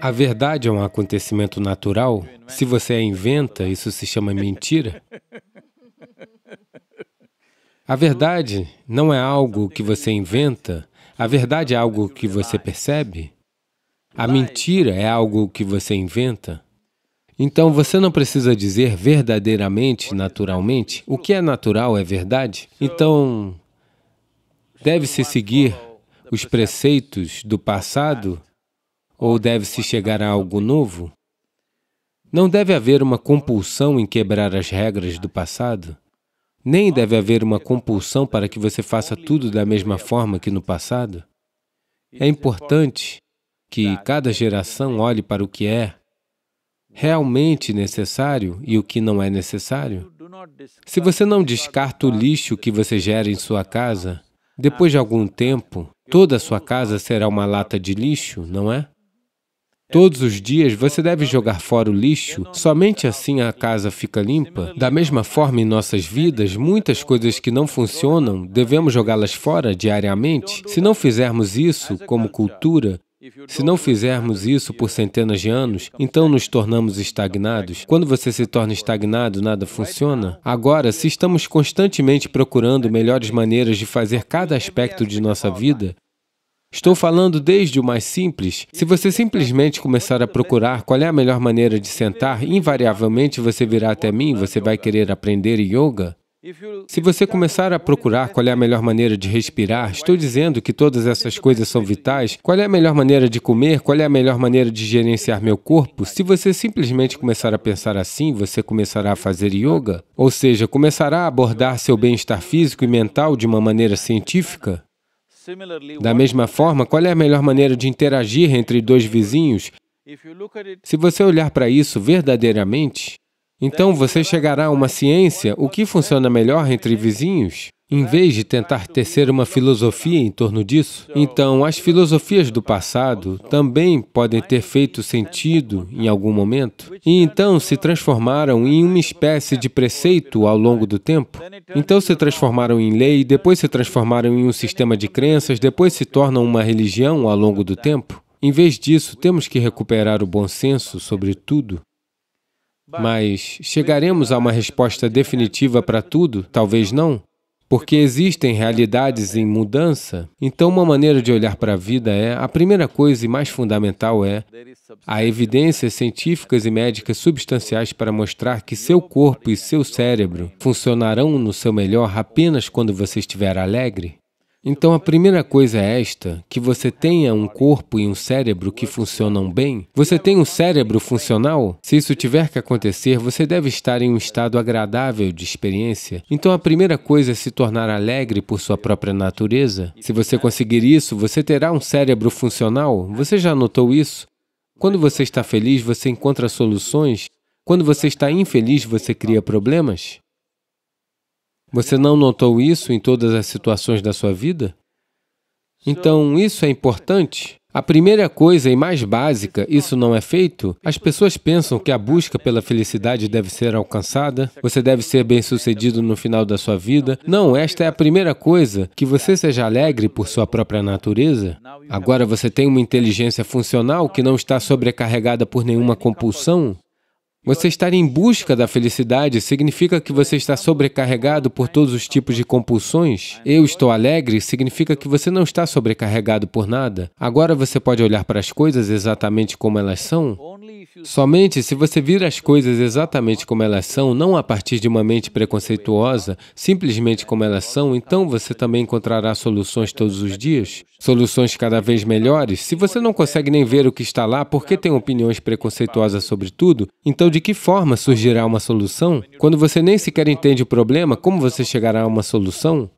A verdade é um acontecimento natural. Se você a inventa, isso se chama mentira. A verdade não é algo que você inventa, a verdade é algo que você percebe. A mentira é algo que você inventa. Então você não precisa dizer verdadeiramente, naturalmente. O que é natural é verdade. Então, deve-se seguir os preceitos do passado ou deve-se chegar a algo novo? Não deve haver uma compulsão em quebrar as regras do passado, nem deve haver uma compulsão para que você faça tudo da mesma forma que no passado. É importante que cada geração olhe para o que é realmente necessário e o que não é necessário. Se você não descarta o lixo que você gera em sua casa, depois de algum tempo, toda a sua casa será uma lata de lixo, não é? Todos os dias você deve jogar fora o lixo, somente assim a casa fica limpa. Da mesma forma, em nossas vidas, muitas coisas que não funcionam devemos jogá-las fora diariamente. Se não fizermos isso como cultura, se não fizermos isso por centenas de anos, então nos tornamos estagnados. Quando você se torna estagnado, nada funciona. Agora, se estamos constantemente procurando melhores maneiras de fazer cada aspecto de nossa vida, Estou falando desde o mais simples. Se você simplesmente começar a procurar qual é a melhor maneira de sentar, invariavelmente você virá até mim, você vai querer aprender yoga. Se você começar a procurar qual é a melhor maneira de respirar, estou dizendo que todas essas coisas são vitais, qual é a melhor maneira de comer, qual é a melhor maneira de gerenciar meu corpo, se você simplesmente começar a pensar assim, você começará a fazer yoga, ou seja, começará a abordar seu bem-estar físico e mental de uma maneira científica. Da mesma forma, qual é a melhor maneira de interagir entre dois vizinhos? Se você olhar para isso verdadeiramente, então você chegará a uma ciência o que funciona melhor entre vizinhos. Em vez de tentar tecer uma filosofia em torno disso, então as filosofias do passado também podem ter feito sentido em algum momento e então se transformaram em uma espécie de preceito ao longo do tempo. Então se transformaram em lei, depois se transformaram em um sistema de crenças, depois se tornam uma religião ao longo do tempo. Em vez disso, temos que recuperar o bom senso sobre tudo. Mas chegaremos a uma resposta definitiva para tudo? Talvez não. Porque existem realidades em mudança. Então, uma maneira de olhar para a vida é: a primeira coisa e mais fundamental é, há evidências científicas e médicas substanciais para mostrar que seu corpo e seu cérebro funcionarão no seu melhor apenas quando você estiver alegre. Então, a primeira coisa é esta, que você tenha um corpo e um cérebro que funcionam bem. Você tem um cérebro funcional? Se isso tiver que acontecer, você deve estar em um estado agradável de experiência. Então, a primeira coisa é se tornar alegre por sua própria natureza. Se você conseguir isso, você terá um cérebro funcional. Você já notou isso? Quando você está feliz, você encontra soluções. Quando você está infeliz, você cria problemas. Você não notou isso em todas as situações da sua vida? Então, isso é importante? A primeira coisa e mais básica, isso não é feito? As pessoas pensam que a busca pela felicidade deve ser alcançada, você deve ser bem-sucedido no final da sua vida. Não, esta é a primeira coisa, que você seja alegre por sua própria natureza. Agora você tem uma inteligência funcional que não está sobrecarregada por nenhuma compulsão. Você estar em busca da felicidade significa que você está sobrecarregado por todos os tipos de compulsões. Eu estou alegre significa que você não está sobrecarregado por nada. Agora você pode olhar para as coisas exatamente como elas são Somente se você vir as coisas exatamente como elas são, não a partir de uma mente preconceituosa, simplesmente como elas são, então você também encontrará soluções todos os dias, soluções cada vez melhores. Se você não consegue nem ver o que está lá porque tem opiniões preconceituosas sobre tudo, então de que forma surgirá uma solução? Quando você nem sequer entende o problema, como você chegará a uma solução?